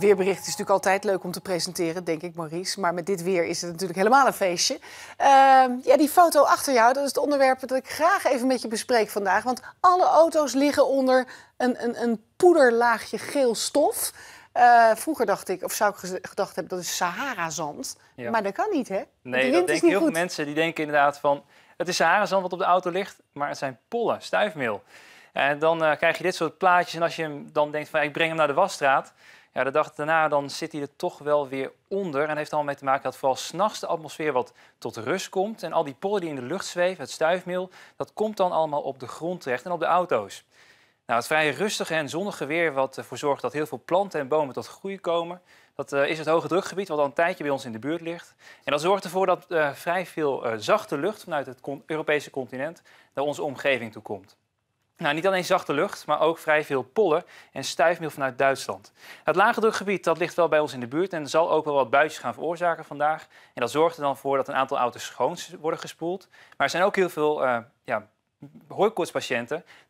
Weerbericht is natuurlijk altijd leuk om te presenteren, denk ik, Maurice. Maar met dit weer is het natuurlijk helemaal een feestje. Ehm, ja, die foto achter jou, dat is het onderwerp dat ik graag even met je bespreek vandaag. Want alle auto's liggen onder een, een, een poederlaagje geel stof. Eh, vroeger dacht ik, of zou ik gedacht hebben, dat is Sahara-zand. Maar dat kan niet, hè? Nee, dat heel veel mensen. Die denken inderdaad van, het is Sahara-zand wat op de auto ligt, maar het zijn pollen, stuifmeel. En dan eh, krijg je dit soort plaatjes. En als je hem dan denkt van, ik breng hem naar de wasstraat... Ja, de dag daarna dan zit hij er toch wel weer onder. En heeft allemaal mee te maken dat vooral s'nachts de atmosfeer wat tot rust komt. En al die pollen die in de lucht zweven, het stuifmeel, dat komt dan allemaal op de grond terecht en op de auto's. Nou, het vrij rustige en zonnige weer wat ervoor zorgt dat heel veel planten en bomen tot groei komen. Dat eh, is het hoge drukgebied wat al een tijdje bij ons in de buurt ligt. En dat zorgt ervoor dat eh, vrij veel eh, zachte lucht vanuit het Europese continent naar onze omgeving toe komt. Nou, niet alleen zachte lucht, maar ook vrij veel pollen en stuifmeel vanuit Duitsland. Het lage drukgebied dat ligt wel bij ons in de buurt en zal ook wel wat buitjes gaan veroorzaken vandaag. En dat zorgt er dan voor dat een aantal auto's schoon worden gespoeld. Maar er zijn ook heel veel uh, ja,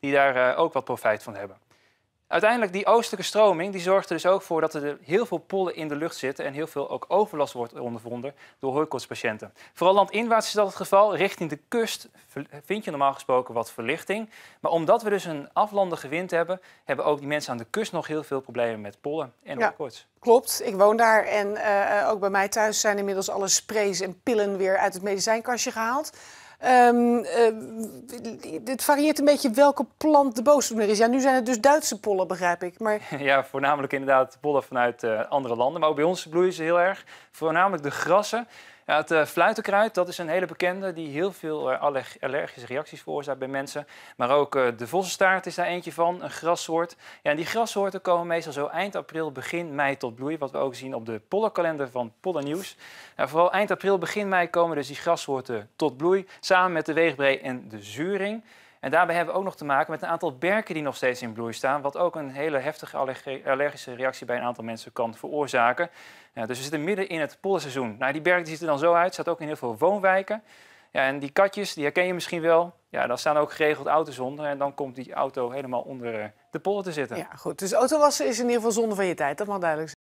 die daar eh, ook wat profijt van hebben. Uiteindelijk die oostelijke stroming die zorgt er dus ook voor dat er heel veel pollen in de lucht zitten en heel veel ook overlast wordt ondervonden door hooikoortspatiënten. Vooral landinwaarts is dat het geval. Richting de kust vind je normaal gesproken wat verlichting. Maar omdat we dus een aflandige wind hebben, hebben ook die mensen aan de kust nog heel veel problemen met pollen en ja. Klopt, ik woon daar en eh, eh, ook bij mij thuis zijn inmiddels alle sprays en pillen weer uit het medicijnkastje gehaald het ehm, eh, varieert een beetje welke plant de boosdoener is. Ja, nu zijn het dus Duitse pollen, begrijp ik. Maar... Ja, voornamelijk inderdaad pollen vanuit eh, andere landen. Maar ook bij ons bloeien ze heel erg. Voornamelijk de grassen het eh, fluitenkruid, dat is een hele bekende die heel veel eh, allergische reacties veroorzaakt bij mensen. Maar ook eh, de vossenstaart is daar eentje van, een grassoort. Ja, en die grassoorten komen meestal zo eind april, begin mei tot bloei. Wat we ook zien op de pollenkalender van Pollennieuws. Ja, vooral eind april, begin mei komen dus die grassoorten tot bloei. Samen met de weegbree en de zuring. En daarbij hebben we ook nog te maken met een aantal berken die nog steeds in bloei staan, wat ook een hele heftige allergische reactie bij een aantal mensen kan veroorzaken. Ja, dus we zitten midden in het pollenseizoen. Nou, die berk ziet er dan zo uit, staat ook in heel veel woonwijken. Ja, en die katjes, die herken je misschien wel. Ja, daar staan ook geregeld auto's onder en dan komt die auto helemaal onder eh, de pollen te zitten. Ja, goed. Dus autowassen is in ieder geval zonde van je tijd, dat mag duidelijk